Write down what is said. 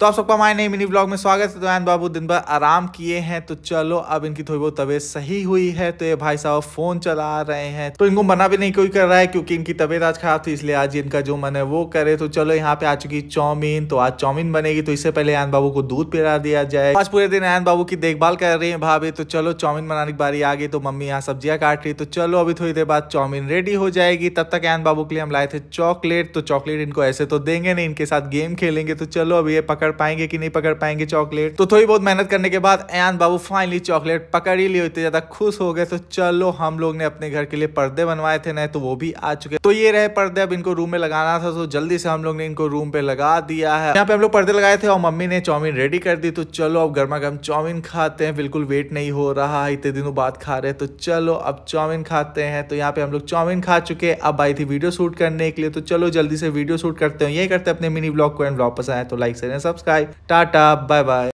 तो आप सबका हमारे नई मिनी ब्लॉग में स्वागत है तो एन बाबू दिन भर आराम किए हैं तो चलो अब इनकी थोड़ी बहुत तबीयत सही हुई है तो ये भाई साहब फ़ोन चला रहे हैं तो इनको मना भी नहीं कोई कर रहा है क्योंकि इनकी तबीयत आज ख़राब थी इसलिए आज इनका जो मन है वो करे तो चलो यहाँ पे आ चुकी चौमिन तो आज चौमिन बनेगी तो इससे पहले एन बाबू को दूध पिला दिया जाए आज पूरे दिन एन बाबू की देखभाल कर रही है भाभी तो चलो चाउमीन बनाने की बारी आ गई तो मम्मी यहाँ सब्जियां काट रही तो चलो अभी थोड़ी देर बाद चौमिन रेडी हो जाएगी तब तक एन बाबू के लिए हम लाए थे चॉकलेट तो चॉकलेट इनको ऐसे तो देंगे नहीं इनके साथ गेम खेलेंगे तो चलो अभी ये पकड़ पकड़ पाएंगे कि नहीं पकड़ पाएंगे चॉकलेट तो थोड़ी बहुत मेहनत करने के बाद एन बाबू फाइनली चॉकलेट पकड़ ही लिए इतने ज़्यादा खुश हो गए तो चलो हम लोग ने अपने घर के लिए पर्दे बनवाए थे नए तो वो भी आ चुके तो ये रहे पर्दे अब इनको रूम में लगाना था तो जल्दी से हम लोग ने इनको रूम पे लगा दिया है यहाँ पे हम लोग पर्दे लगाए थे और मम्मी ने चाउमीन रेडी कर दी तो चलो अब गर्मा गर्म चाउमीन खाते हैं बिल्कुल वेट नहीं हो रहा है इतने दिनों बाद खा रहे तो चलो अब चाउमीन खाते हैं तो यहाँ पे हम लोग चाउमीन खा चुके अब आई थी वीडियो शूट करने के लिए तो चलो जल्दी से वीडियो शूट करते हैं यही करते हैं अपने मिनी ब्लॉग को एंड ब्लॉग पसंद आए तो लाइक सर सब सब्सक्राइब टाटा बाय बाय